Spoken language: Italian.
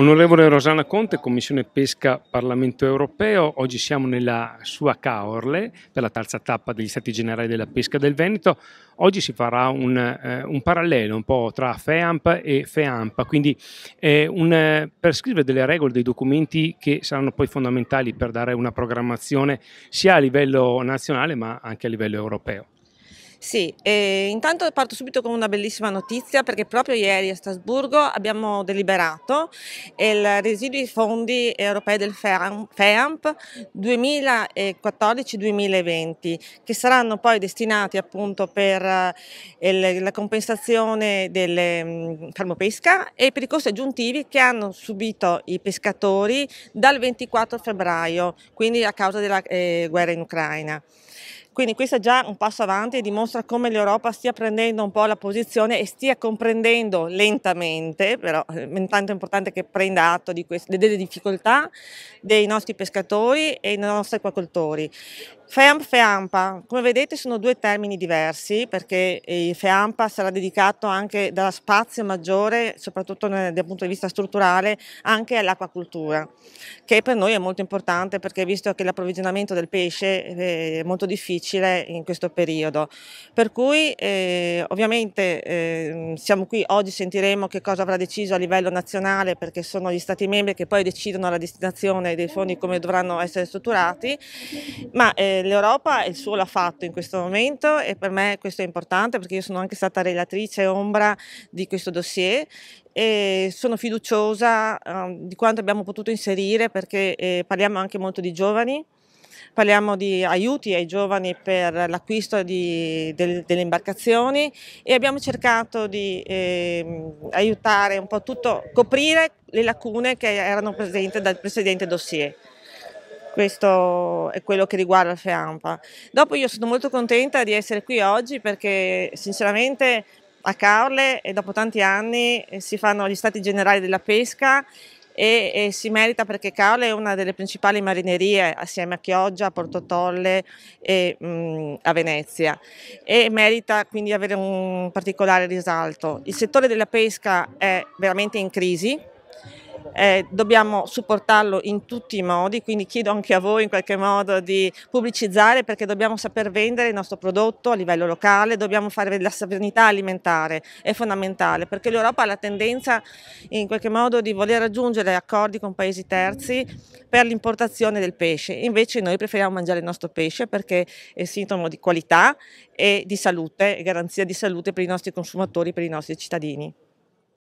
Onorevole Rosana Conte, Commissione Pesca Parlamento Europeo, oggi siamo nella sua Caorle per la terza tappa degli Stati Generali della Pesca del Veneto. Oggi si farà un, eh, un parallelo un po' tra FEAMP e FEAMPA, quindi eh, un, per scrivere delle regole, dei documenti che saranno poi fondamentali per dare una programmazione sia a livello nazionale ma anche a livello europeo. Sì, intanto parto subito con una bellissima notizia perché proprio ieri a Strasburgo abbiamo deliberato il residuo dei fondi europei del FEAMP 2014-2020 che saranno poi destinati appunto per eh, la compensazione del fermopesca mm, e per i costi aggiuntivi che hanno subito i pescatori dal 24 febbraio, quindi a causa della eh, guerra in Ucraina. Quindi questo è già un passo avanti e dimostra come l'Europa stia prendendo un po' la posizione e stia comprendendo lentamente, però eh, intanto è importante che prenda atto queste, delle difficoltà dei nostri pescatori e dei nostri acquacoltori FEAMP FEAMPA, come vedete sono due termini diversi perché eh, il FEAMPA sarà dedicato anche da spazio maggiore, soprattutto dal punto di vista strutturale, anche all'acquacultura, che per noi è molto importante perché visto che l'approvvigionamento del pesce eh, è molto difficile in questo periodo. Per cui eh, ovviamente eh, siamo qui, oggi sentiremo che cosa avrà deciso a livello nazionale perché sono gli stati membri che poi decidono la destinazione dei fondi come dovranno essere strutturati, ma eh, l'Europa il suo l'ha fatto in questo momento e per me questo è importante perché io sono anche stata relatrice ombra di questo dossier e sono fiduciosa eh, di quanto abbiamo potuto inserire perché eh, parliamo anche molto di giovani. Parliamo di aiuti ai giovani per l'acquisto del, delle imbarcazioni e abbiamo cercato di ehm, aiutare un po' tutto, coprire le lacune che erano presenti dal precedente dossier. Questo è quello che riguarda il FEAMPA. Dopo io sono molto contenta di essere qui oggi perché sinceramente a Carle e dopo tanti anni eh, si fanno gli stati generali della pesca e, e, si merita perché Carle è una delle principali marinerie assieme a Chioggia, a Portotolle e mh, mm, a Venezia e merita quindi avere un particolare risalto. Il settore della pesca è veramente in crisi eh, dobbiamo supportarlo in tutti i modi, quindi chiedo anche a voi in qualche modo di pubblicizzare perché dobbiamo saper vendere il nostro prodotto a livello locale, dobbiamo fare la sovranità alimentare, è fondamentale perché l'Europa ha la tendenza in qualche modo di voler raggiungere accordi con paesi terzi per l'importazione del pesce, invece noi preferiamo mangiare il nostro pesce perché è sintomo di qualità e di salute, garanzia di salute per i nostri consumatori, per i nostri cittadini.